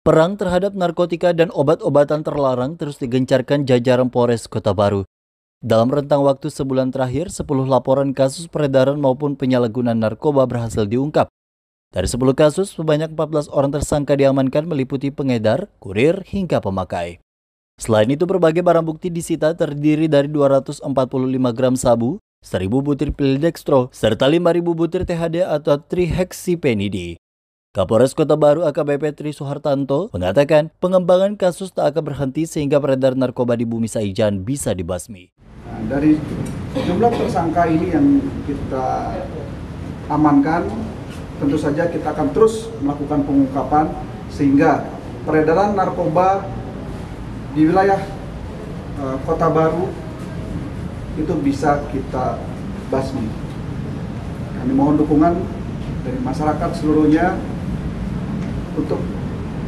Perang terhadap narkotika dan obat-obatan terlarang terus digencarkan jajaran Polres Kota Baru. Dalam rentang waktu sebulan terakhir, 10 laporan kasus peredaran maupun penyalahgunaan narkoba berhasil diungkap. Dari 10 kasus, sebanyak 14 orang tersangka diamankan meliputi pengedar, kurir, hingga pemakai. Selain itu, berbagai barang bukti disita terdiri dari 245 gram sabu, 1000 butir pil dextro, serta 5000 butir THD atau triheksipenidi. Kapolres Kota Baru AKBP Tri Suhartanto mengatakan pengembangan kasus tak akan berhenti sehingga peredar narkoba di bumi Saijan bisa dibasmi. Nah, dari jumlah tersangka ini yang kita amankan, tentu saja kita akan terus melakukan pengungkapan sehingga peredaran narkoba di wilayah e, Kota Baru itu bisa kita basmi. Kami mohon dukungan dari masyarakat seluruhnya untuk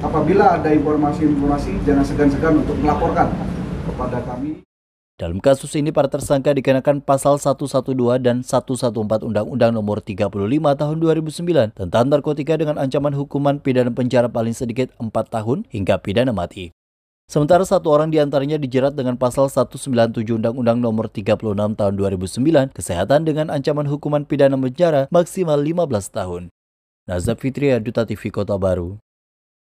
apabila ada informasi-informasi jangan segan-segan untuk melaporkan kepada kami. Dalam kasus ini para tersangka dikenakan pasal 112 dan 114 Undang-Undang Nomor 35 Tahun 2009 tentang narkotika dengan ancaman hukuman pidana penjara paling sedikit 4 tahun hingga pidana mati. Sementara satu orang diantaranya dijerat dengan pasal 197 Undang-Undang Nomor 36 Tahun 2009 Kesehatan dengan ancaman hukuman pidana penjara maksimal 15 tahun. Nazab Fitria, Duta TV Kota Baru,